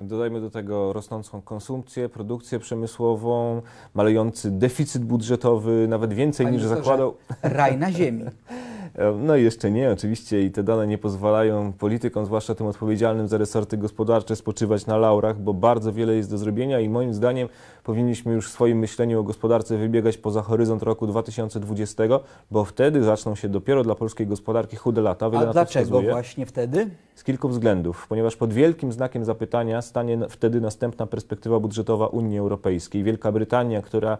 Dodajmy do tego rosnącą konsumpcję, produkcję przemysłową, malejący deficyt budżetowy, nawet więcej Panie niż zakładał. Raj na ziemi. E, no i jeszcze nie, oczywiście, i te dane nie pozwalają politykom, zwłaszcza tym odpowiedzialnym za resorty gospodarcze, spoczywać na laurach, bo bardzo wiele jest do zrobienia i moim zdaniem powinniśmy już w swoim myśleniu o gospodarce wybiegać poza horyzont roku 2020, bo wtedy zaczną się dopiero dla polskiej gospodarki chude lata. Wiele A dlaczego właśnie wtedy? Z kilku względów, ponieważ pod wielkim znakiem zapytania stanie wtedy następna perspektywa budżetowa Unii Europejskiej. Wielka Brytania, która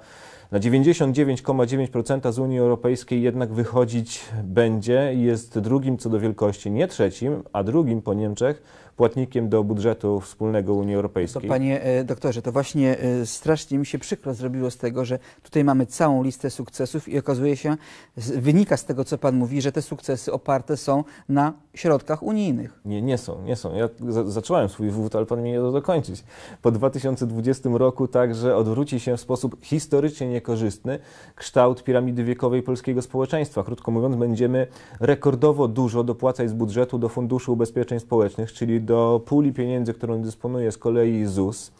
na 99,9% z Unii Europejskiej jednak wychodzić będzie i jest drugim co do wielkości, nie trzecim, a drugim po Niemczech płatnikiem do budżetu wspólnego Unii Europejskiej. To, panie e, doktorze, to właśnie e, strasznie mi się przykro zrobiło z tego, że tutaj mamy całą listę sukcesów i okazuje się, wynika z tego, co pan mówi, że te sukcesy oparte są na środkach unijnych. Nie, nie są, nie są. Ja zacząłem swój wywód, ale pan mnie nie da dokończyć. Po 2020 roku także odwróci się w sposób historycznie niekorzystny kształt piramidy wiekowej polskiego społeczeństwa. Krótko mówiąc, będziemy rekordowo dużo dopłacać z budżetu do Funduszu Ubezpieczeń Społecznych, czyli do puli pieniędzy, którą dysponuje z kolei ZUS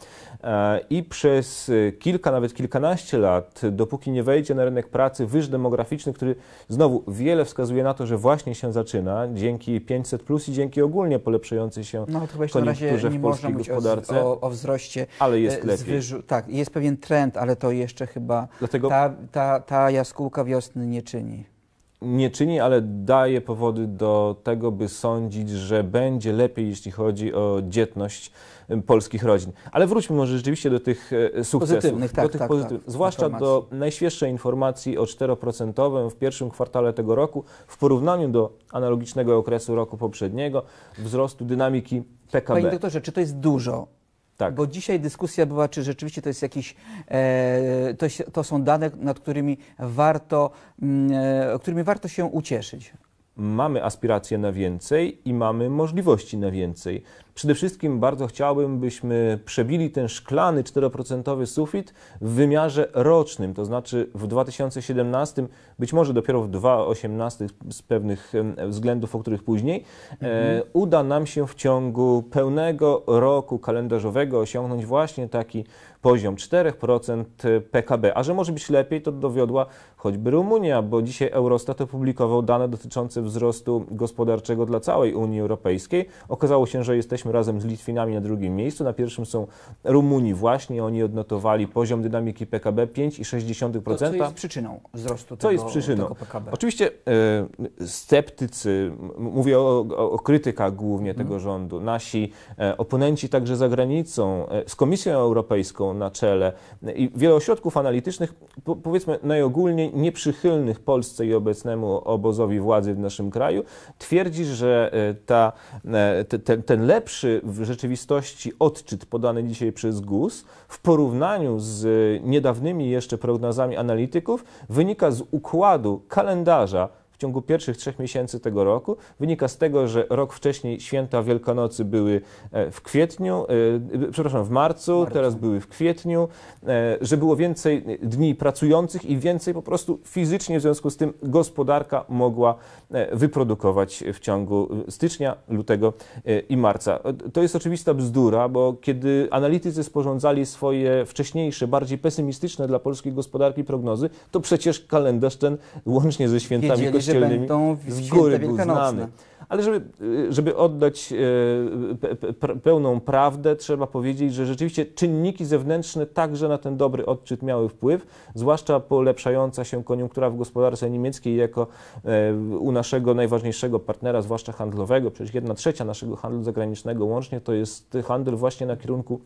e, i przez e, kilka, nawet kilkanaście lat, dopóki nie wejdzie na rynek pracy wyż demograficzny, który znowu wiele wskazuje na to, że właśnie się zaczyna dzięki 500 plus i dzięki ogólnie polepszającej się no, to na razie nie w można gospodarce. O, o, wzroście. Ale jest e, lepiej. tak, jest pewien trend, ale to jeszcze chyba Dlatego... ta, ta, ta jaskółka wiosny nie czyni nie czyni, ale daje powody do tego, by sądzić, że będzie lepiej, jeśli chodzi o dzietność polskich rodzin. Ale wróćmy może rzeczywiście do tych e, sukcesów. Pozytywnych, tak, do tych tak, pozytywnych, tak, zwłaszcza informacji. do najświeższej informacji o 4% w pierwszym kwartale tego roku w porównaniu do analogicznego okresu roku poprzedniego, wzrostu dynamiki PKB. Panie doktorze, czy to jest dużo? Tak. Bo dzisiaj dyskusja była, czy rzeczywiście to jest jakiś, e, to, to, są dane, nad którymi warto, mm, e, którymi warto się ucieszyć. Mamy aspiracje na więcej i mamy możliwości na więcej. Przede wszystkim bardzo chciałbym, byśmy przebili ten szklany 4% sufit w wymiarze rocznym, to znaczy w 2017, być może dopiero w 2018 z pewnych względów, o których później, e, mhm. uda nam się w ciągu pełnego roku kalendarzowego osiągnąć właśnie taki poziom 4% PKB. A że może być lepiej, to dowiodła choćby Rumunia, bo dzisiaj Eurostat opublikował dane dotyczące wzrostu gospodarczego dla całej Unii Europejskiej. Okazało się, że jesteśmy jesteśmy razem z Litwinami na drugim miejscu, na pierwszym są Rumuni właśnie, oni odnotowali poziom dynamiki PKB 5,6%. To, co jest przyczyną wzrostu tego, co jest przyczyną? tego PKB? Oczywiście e, sceptycy, mówię o, o, o krytykach głównie hmm. tego mhm. rządu, nasi e, oponenci także za granicą, e, z Komisją Europejską na czele e, i wiele ośrodków analitycznych, po, powiedzmy najogólniej nieprzychylnych Polsce i obecnemu obozowi władzy w naszym kraju, twierdzi, że e, ta, e, te, ten lepszy w rzeczywistości odczyt podany dzisiaj przez GUS w porównaniu z e, niedawnymi jeszcze prognozami analityków wynika z układu kalendarza w ciągu pierwszych trzech miesięcy tego roku. Wynika z tego, że rok wcześniej święta Wielkanocy były e, w kwietniu, e, e, przepraszam, w marcu, marcu, teraz były w kwietniu, że było więcej dni pracujących i więcej po prostu fizycznie w związku z tym gospodarka mogła wyprodukować w ciągu stycznia, lutego i marca. To jest oczywista bzdura, bo kiedy analitycy sporządzali swoje wcześniejsze, bardziej pesymistyczne dla polskiej gospodarki prognozy, to przecież kalendarz ten łącznie ze świętami oczywiście będą z góry był znany. Ale żeby, y, żeby oddać y, pełną prawdę, trzeba powiedzieć, że rzeczywiście czynniki zewnętrzne także na ten dobry odczyt miały wpływ, zwłaszcza polepszająca się koniunktura w gospodarce niemieckiej jako e, u naszego najważniejszego partnera, zwłaszcza handlowego. Przecież jedna trzecia naszego handlu zagranicznego łącznie to jest handel właśnie na kierunku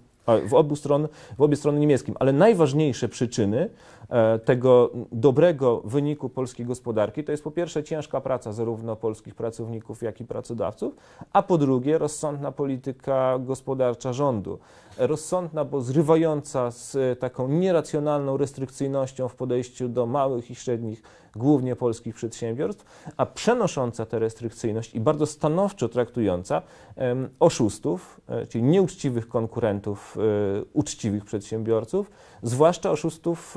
w obu stron, w obie strony niemieckim. Ale najważniejsze przyczyny e, tego dobrego wyniku polskiej gospodarki to jest po pierwsze ciężka praca zarówno polskich pracowników, jak i pracodawców, a po drugie rozsądna polityka gospodarcza rządu rozsądna, bo zrywająca z e, taką nieracjonalną restrykcyjnością w podejściu do małych i średnich, głównie polskich przedsiębiorstw, a przenosząca tę restrykcyjność i bardzo stanowczo traktująca oszustów, e, czyli nieuczciwych konkurentów e, uczciwych przedsiębiorców, zwłaszcza oszustów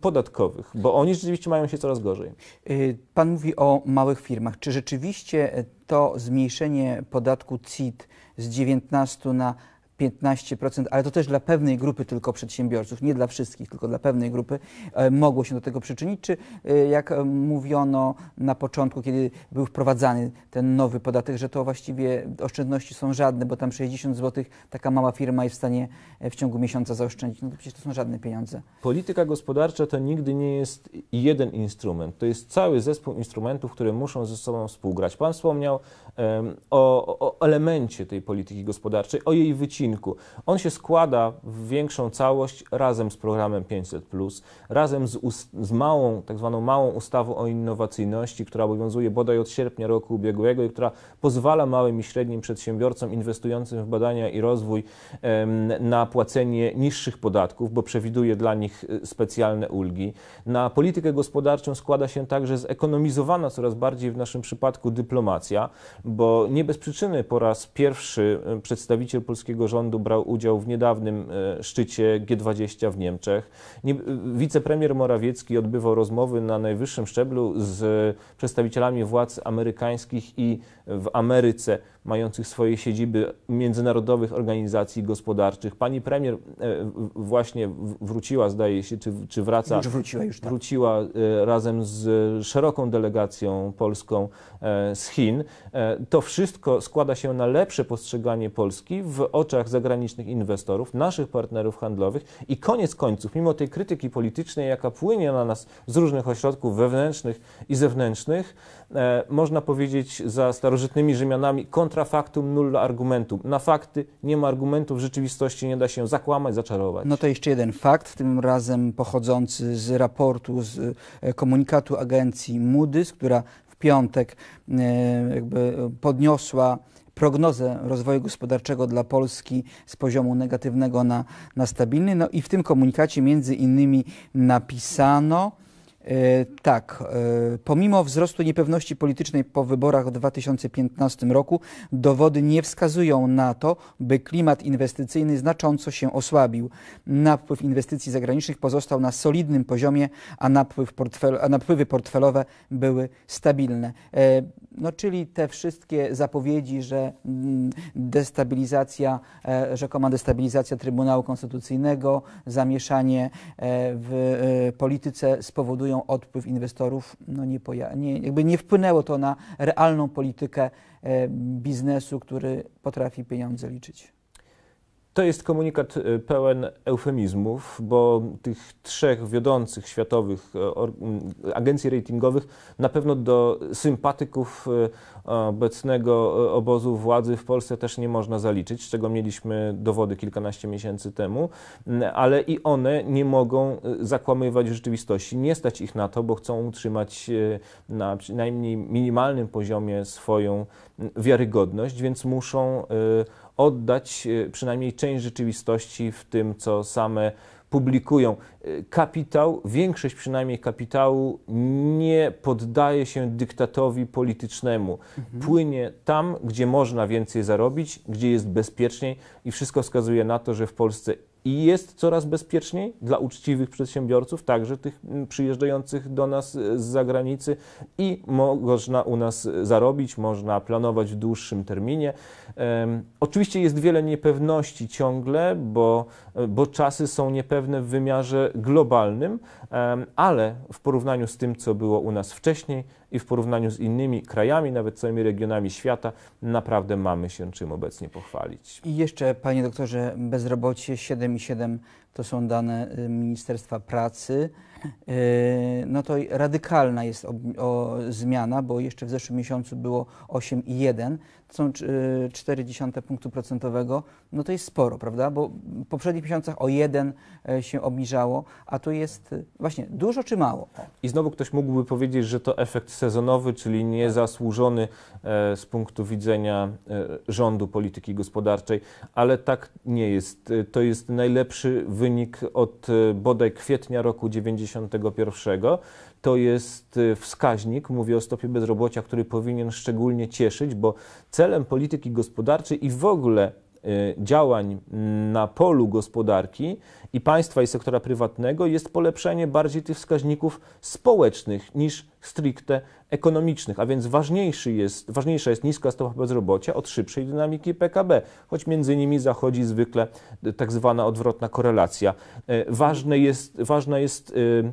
podatkowych, bo oni rzeczywiście mają się coraz gorzej. Y, pan mówi o małych firmach. Czy rzeczywiście to zmniejszenie podatku CIT z 19 na 15%, ale to też dla pewnej grupy tylko przedsiębiorców, nie dla wszystkich, tylko dla pewnej grupy e, mogło się do tego przyczynić, czy e, jak e, mówiono na początku, kiedy był wprowadzany ten nowy podatek, że to właściwie oszczędności są żadne, bo tam 60 zł taka mała firma jest w stanie w ciągu miesiąca zaoszczędzić, no to przecież to są żadne pieniądze. Polityka gospodarcza to nigdy nie jest jeden instrument, to jest cały zespół instrumentów, które muszą ze sobą współgrać. Pan wspomniał um, o, o elemencie tej polityki gospodarczej, o jej wycinku, odcinku. On się składa w większą całość razem z programem 500, razem z, z małą, tak zwaną małą ustawą o innowacyjności, która obowiązuje bodaj od sierpnia roku ubiegłego i która pozwala małym i średnim przedsiębiorcom inwestującym w badania i rozwój na płacenie niższych podatków, bo przewiduje dla nich y, specjalne ulgi. Na politykę gospodarczą składa się także zekonomizowana coraz bardziej w naszym przypadku dyplomacja, bo nie bez przyczyny po raz pierwszy y, przedstawiciel polskiego rządu rządu brał udział w niedawnym e, szczycie G20 w Niemczech. E, wicepremier Morawiecki odbywał rozmowy na najwyższym szczeblu z e, przedstawicielami władz amerykańskich i w Ameryce, mających swoje siedziby międzynarodowych organizacji gospodarczych. Pani premier e, właśnie wróciła, zdaje się, czy, czy wraca. Już wróciła już tam. Wróciła e, razem z szeroką delegacją polską e, z Chin. To wszystko składa się na lepsze postrzeganie Polski w oczach zagranicznych inwestorów, naszych partnerów handlowych i koniec końców, mimo tej krytyki politycznej, jaka płynie na nas z różnych ośrodków wewnętrznych i zewnętrznych, można powiedzieć za starożytność starożytnymi Rzymianami contra factum nulla argumentum. Na fakty nie ma argumentów, w rzeczywistości nie da się zakłamać, zaczarować. No to jeszcze jeden fakt, tym razem pochodzący z raportu, z e, komunikatu agencji Moody's, która w piątek e, jakby podniosła prognozę rozwoju gospodarczego dla Polski z poziomu negatywnego na, na stabilny. No i w tym komunikacie między innymi napisano, E, tak, e, pomimo wzrostu niepewności politycznej po wyborach w 2015 roku, dowody nie wskazują na to, by klimat inwestycyjny znacząco się osłabił. Napływ inwestycji zagranicznych pozostał na solidnym poziomie, a, napływ portfel, a napływy portfelowe były stabilne. E, no, czyli te wszystkie zapowiedzi, że mm, destabilizacja, e, rzekoma destabilizacja Trybunału Konstytucyjnego, zamieszanie e, w e, polityce spowodują odpływ inwestorów, no nie, nie, jakby nie wpłynęło to na realną politykę biznesu, który potrafi pieniądze liczyć. To jest komunikat e, pełen eufemizmów, bo tych trzech wiodących światowych e, agencji ratingowych na pewno do sympatyków e, obecnego obozu władzy w Polsce też nie można zaliczyć, z czego mieliśmy dowody kilkanaście miesięcy temu, ale i one nie mogą zakłamywać rzeczywistości. Nie stać ich na to, bo chcą utrzymać na przynajmniej minimalnym poziomie swoją wiarygodność, więc muszą oddać e, przynajmniej część rzeczywistości w tym, co same publikują. E, kapitał, większość przynajmniej kapitału nie poddaje się dyktatowi politycznemu. Mhm. Płynie tam, gdzie można więcej zarobić, gdzie jest bezpieczniej i wszystko wskazuje na to, że w Polsce i jest coraz bezpieczniej dla uczciwych przedsiębiorców, także tych mm, przyjeżdżających do nas e, z zagranicy i można u nas e, zarobić, można planować w dłuższym terminie. Um, oczywiście jest wiele niepewności ciągle, bo, e, bo czasy są niepewne w wymiarze globalnym, um, ale w porównaniu z tym, co było u nas wcześniej, i w porównaniu z innymi krajami, nawet całymi regionami świata, naprawdę mamy się czym obecnie pochwalić. I jeszcze, panie doktorze, bezrobocie 7,7 to są dane y, Ministerstwa Pracy, y, no to radykalna jest o, zmiana, bo jeszcze w zeszłym miesiącu było 8,1, to są 0,4 y, punktu procentowego, no to jest sporo, prawda? Bo w poprzednich miesiącach o 1 e, się obniżało, a tu jest właśnie dużo czy mało. I znowu ktoś mógłby powiedzieć, że to efekt sezonowy, czyli niezasłużony e, z punktu widzenia e, rządu polityki gospodarczej, ale tak nie jest. To jest najlepszy wynik wynik od y, bodaj kwietnia roku 91. To jest y, wskaźnik, mówię o stopie bezrobocia, który powinien szczególnie cieszyć, bo celem polityki gospodarczej i w ogóle y, działań mm, na polu gospodarki i państwa i sektora prywatnego jest polepszenie bardziej tych wskaźników społecznych niż stricte ekonomicznych, a więc ważniejszy jest, ważniejsza jest niska stopa bezrobocia od szybszej dynamiki PKB, choć między nimi zachodzi zwykle tak zwana odwrotna korelacja. E, ważne jest, ważna jest y,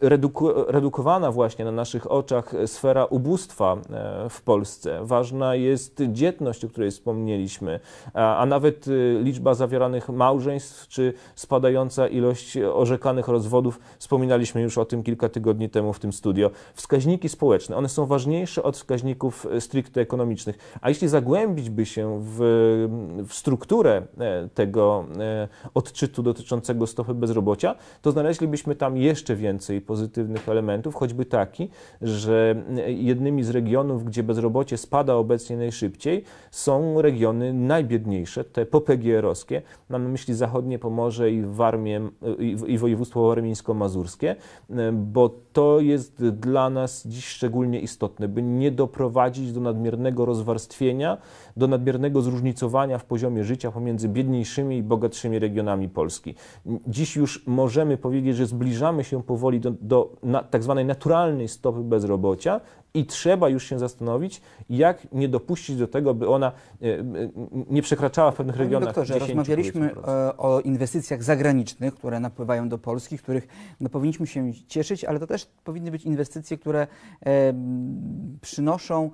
reduku, redukowana właśnie na naszych oczach sfera ubóstwa e, w Polsce, ważna jest dzietność, o której wspomnieliśmy, a, a nawet y, liczba zawieranych małżeństw czy spadająca ilość orzekanych rozwodów, wspominaliśmy już o tym kilka tygodni temu w tym studio. Wskaźniki społeczne społeczne. One są ważniejsze od wskaźników e, stricte ekonomicznych. A jeśli zagłębić by się w, w strukturę e, tego e, odczytu dotyczącego stopy bezrobocia, to znaleźlibyśmy tam jeszcze więcej pozytywnych elementów, choćby taki, że jednymi z regionów, gdzie bezrobocie spada obecnie najszybciej, są regiony najbiedniejsze, te popegierowskie, mam na myśli zachodnie Pomorze i, Warmię, i województwo warmińsko-mazurskie, bo to jest dla nas dziś szczególnie istotne, by nie doprowadzić do nadmiernego rozwarstwienia, do nadmiernego zróżnicowania w poziomie życia pomiędzy biedniejszymi i bogatszymi regionami Polski. Dziś już możemy powiedzieć, że zbliżamy się powoli do, do na, tak zwanej naturalnej stopy bezrobocia i trzeba już się zastanowić, jak nie dopuścić do tego, by ona e, nie przekraczała w pewnych Panie regionach doktorze, 10 rozmawialiśmy e, o inwestycjach zagranicznych, które napływają do Polski, których no, powinniśmy się cieszyć, ale to też powinny być inwestycje, które e, przynoszą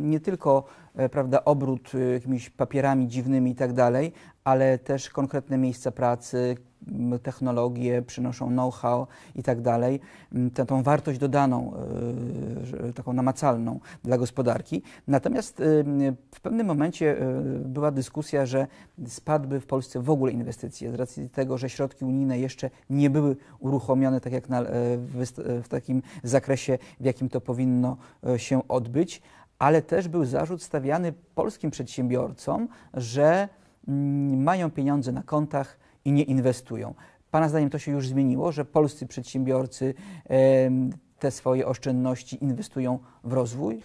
nie tylko prawda, obrót jakimiś papierami dziwnymi i tak dalej, ale też konkretne miejsca pracy, technologie przynoszą know-how i tak dalej, tą wartość dodaną, e, taką namacalną dla gospodarki. Natomiast e, w pewnym momencie e, była dyskusja, że spadły w Polsce w ogóle inwestycje z racji tego, że środki unijne jeszcze nie były uruchomione tak jak na, w, w takim zakresie, w jakim to powinno się odbyć, ale też był zarzut stawiany polskim przedsiębiorcom, że Mm, mają pieniądze na kontach i nie inwestują. Pana zdaniem to się już zmieniło, że polscy przedsiębiorcy te swoje oszczędności inwestują w rozwój?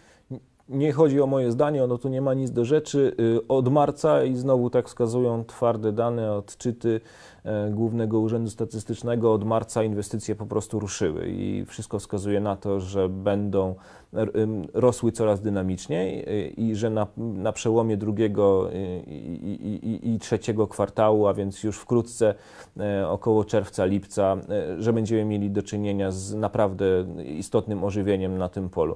Nie chodzi o moje zdanie, ono tu nie ma nic do rzeczy. Y, od marca i znowu tak wskazują twarde dane, odczyty E, Głównego Urzędu Statystycznego od marca inwestycje po prostu ruszyły i wszystko wskazuje na to, że będą rosły coraz dynamiczniej e, i że na, na przełomie drugiego e, i, i, i, trzeciego kwartału, a więc już wkrótce, około czerwca, lipca, że będziemy mieli do czynienia z naprawdę istotnym ożywieniem na tym polu.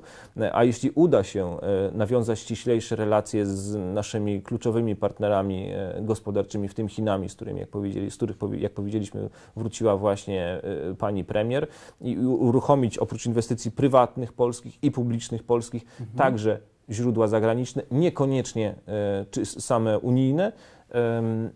A jeśli uda się nawiązać ściślejsze relacje z naszymi kluczowymi partnerami gospodarczymi, w tym Chinami, z którymi, jak powiedzieli, z których jak powiedzieliśmy, wróciła właśnie y, pani premier i uruchomić oprócz inwestycji prywatnych polskich i publicznych polskich mhm. także źródła zagraniczne, niekoniecznie y, czy same unijne,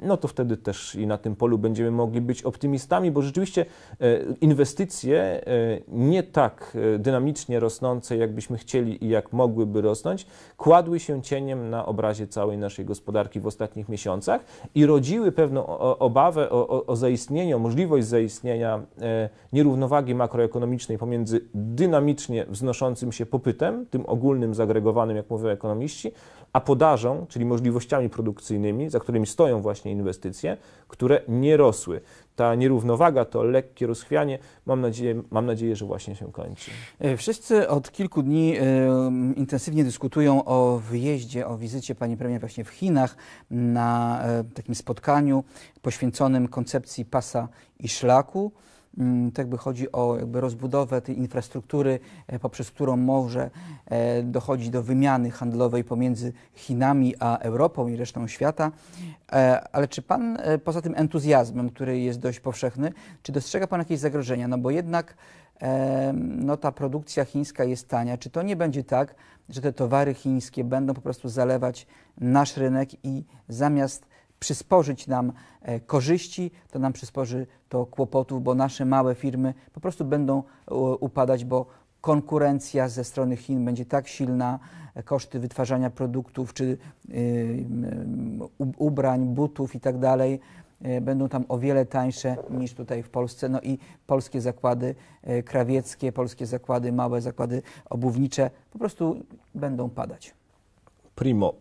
no to wtedy też i na tym polu będziemy mogli być optymistami, bo rzeczywiście e, inwestycje e, nie tak e, dynamicznie rosnące, jakbyśmy chcieli i jak mogłyby rosnąć, kładły się cieniem na obrazie całej naszej gospodarki w ostatnich miesiącach i rodziły pewną obawę o, o zaistnienie, o możliwość zaistnienia nierównowagi makroekonomicznej pomiędzy dynamicznie wznoszącym się popytem, tym ogólnym zagregowanym, jak mówią ekonomiści, a podażą, czyli możliwościami produkcyjnymi, za którymi stoją właśnie inwestycje, które nie rosły. Ta nierównowaga, to lekkie rozchwianie, mam nadzieję, mam nadzieję że właśnie się kończy. E, wszyscy od kilku dni y, intensywnie dyskutują o wyjeździe, o wizycie pani premier właśnie w Chinach na y, takim spotkaniu poświęconym koncepcji pasa i szlaku. Mm, tak by chodzi o jakby rozbudowę tej infrastruktury, e, poprzez którą może e, dochodzić do wymiany handlowej pomiędzy Chinami a Europą i resztą świata. E, ale czy Pan poza tym entuzjazmem, który jest dość powszechny, czy dostrzega Pan jakieś zagrożenia? No bo jednak no, ta produkcja chińska jest tania. Czy to nie będzie tak, że te towary chińskie będą po prostu zalewać nasz rynek i zamiast przysporzyć nam e, korzyści, to nam przysporzy to kłopotów, bo nasze małe firmy po prostu będą e, upadać, bo konkurencja ze strony Chin będzie tak silna, e, koszty wytwarzania produktów czy ubrań, butów itd. Tak będą tam o wiele tańsze niż tutaj w Polsce. No i polskie zakłady krawieckie, polskie zakłady małe, zakłady obuwnicze po prostu będą padać. Primo,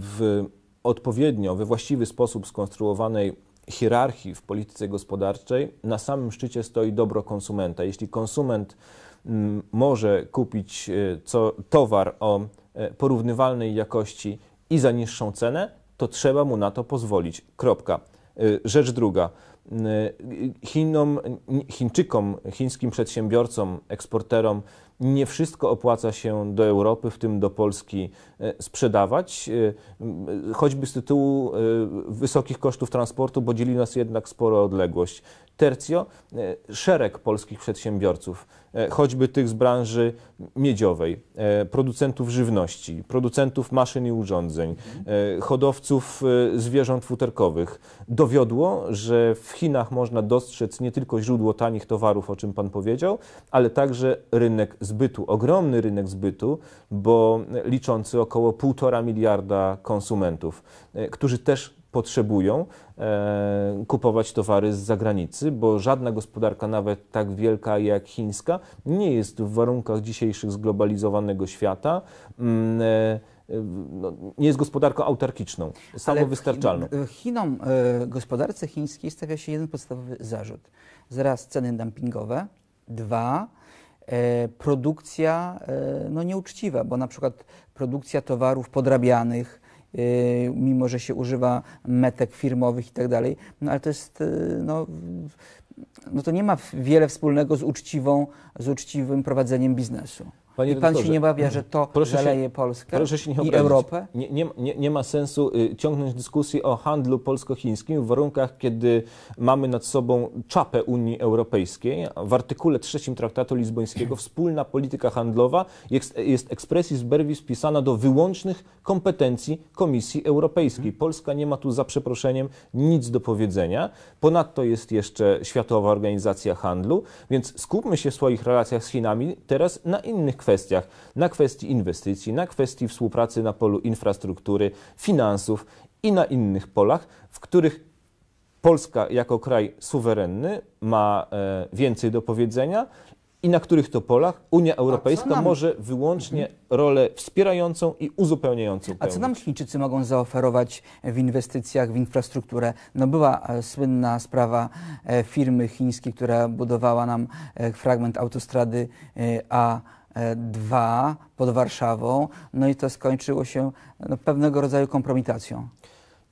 w odpowiednio, we właściwy sposób skonstruowanej hierarchii w polityce gospodarczej na samym szczycie stoi dobro konsumenta. Jeśli konsument mm, może kupić e, co, towar o e, porównywalnej jakości i za niższą cenę, to trzeba mu na to pozwolić. Kropka. E, rzecz druga. Chinom, Chińczykom, chińskim przedsiębiorcom, eksporterom nie wszystko opłaca się do Europy, w tym do Polski, e, sprzedawać, e, choćby z tytułu e, wysokich kosztów transportu, bo dzieli nas jednak spora odległość. Tercio, szereg polskich przedsiębiorców, choćby tych z branży miedziowej, producentów żywności, producentów maszyn i urządzeń, hodowców zwierząt futerkowych, dowiodło, że w Chinach można dostrzec nie tylko źródło tanich towarów, o czym Pan powiedział, ale także rynek zbytu, ogromny rynek zbytu, bo liczący około 1,5 miliarda konsumentów, e, którzy też potrzebują e, kupować towary z zagranicy, bo żadna gospodarka, nawet tak wielka jak chińska, nie jest w warunkach dzisiejszych zglobalizowanego świata. Mm, e, no, nie jest gospodarką autarkiczną, samowystarczalną. Ale Chinom, gospodarce chińskiej stawia się jeden podstawowy zarzut. Zaraz ceny dumpingowe, dwa, E, produkcja e, no, nieuczciwa, bo na przykład produkcja towarów podrabianych, e, mimo że się używa metek firmowych i tak dalej, no ale to jest, no, no to nie ma wiele wspólnego z uczciwą, z uczciwym prowadzeniem biznesu. Panie I pan się nie bawia, że to proszę zaleje Polskę proszę się nie i Europę? Nie, nie, nie, nie, ma sensu y, ciągnąć dyskusji o handlu polsko-chińskim w warunkach, kiedy mamy nad sobą czapę Unii Europejskiej. W artykule trzecim Traktatu Lizbońskiego wspólna polityka handlowa jest, jest z Berwi pisana do wyłącznych kompetencji Komisji Europejskiej. Mhm. Polska nie ma tu za przeproszeniem nic do powiedzenia. Ponadto jest jeszcze Światowa Organizacja Handlu, więc skupmy się w swoich relacjach z Chinami teraz na innych kwestiach kwestiach, na kwestii inwestycji, na kwestii współpracy na polu infrastruktury, finansów i na innych polach, w których Polska jako kraj suwerenny ma e, więcej do powiedzenia i na których to polach Unia Europejska nam... może wyłącznie rolę wspierającą i uzupełniającą. A co nam Chińczycy mogą zaoferować w inwestycjach, w infrastrukturę? No była e, słynna sprawa e, firmy chińskiej, która budowała nam fragment autostrady A E, dwa pod Warszawą, no i to skończyło się no, pewnego rodzaju kompromitacją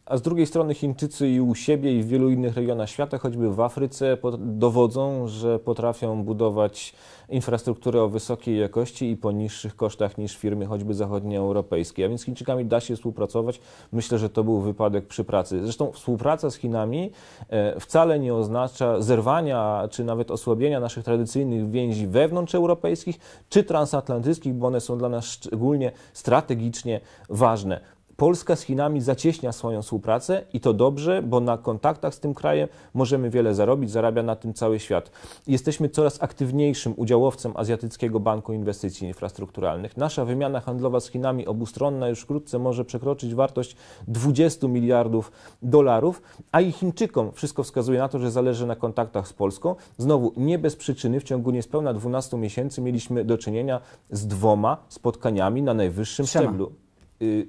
a z drugiej strony Chińczycy i u siebie, i w wielu innych regionach świata, choćby w Afryce, dowodzą, że potrafią budować infrastrukturę o wysokiej jakości i po niższych kosztach niż firmy choćby zachodnioeuropejskie. A więc z Chińczykami da się współpracować. Myślę, że to był wypadek przy pracy. Zresztą współpraca z Chinami e, wcale nie oznacza zerwania czy nawet osłabienia naszych tradycyjnych więzi wewnątrzeuropejskich czy transatlantyckich, bo one są dla nas szczególnie strategicznie ważne. Polska z Chinami zacieśnia swoją współpracę i to dobrze, bo na kontaktach z tym krajem możemy wiele zarobić, zarabia na tym cały świat. Jesteśmy coraz aktywniejszym udziałowcem Azjatyckiego Banku Inwestycji Infrastrukturalnych. Nasza wymiana handlowa z Chinami obustronna już wkrótce może przekroczyć wartość 20 miliardów dolarów, a i Chińczykom wszystko wskazuje na to, że zależy na kontaktach z Polską. Znowu, nie bez przyczyny w ciągu niespełna 12 miesięcy mieliśmy do czynienia z dwoma spotkaniami na najwyższym Siema. szczeblu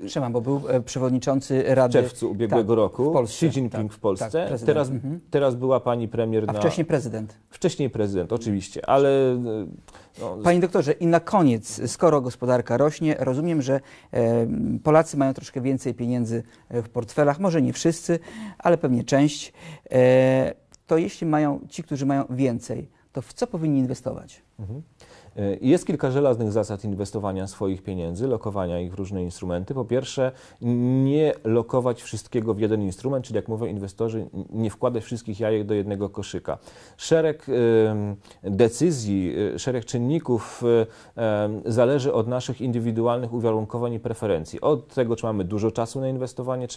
Y, Trzymam, bo był e, przewodniczący Rady... W czerwcu ubiegłego tak, roku. W Polsce, Xi Jinping tak, w Polsce. Tak, teraz, mhm. teraz była pani premier na... A wcześniej prezydent. Wcześniej prezydent, oczywiście, ale... E, no... Panie doktorze, i na koniec, skoro gospodarka rośnie, rozumiem, że e, Polacy mają troszkę więcej pieniędzy w portfelach. Może nie wszyscy, ale pewnie część. to jeśli mają ci, którzy mają więcej, to w co powinni inwestować? Mhm. Jest kilka żelaznych zasad inwestowania swoich pieniędzy, lokowania ich w różne instrumenty. Po pierwsze, nie lokować wszystkiego w jeden instrument, czyli jak mówią inwestorzy, nie wkładać wszystkich jajek do jednego koszyka. Szereg decyzji, y, szereg czynników y, zależy od naszych indywidualnych uwarunkowań i preferencji. Od tego, czy mamy dużo czasu na inwestowanie, czy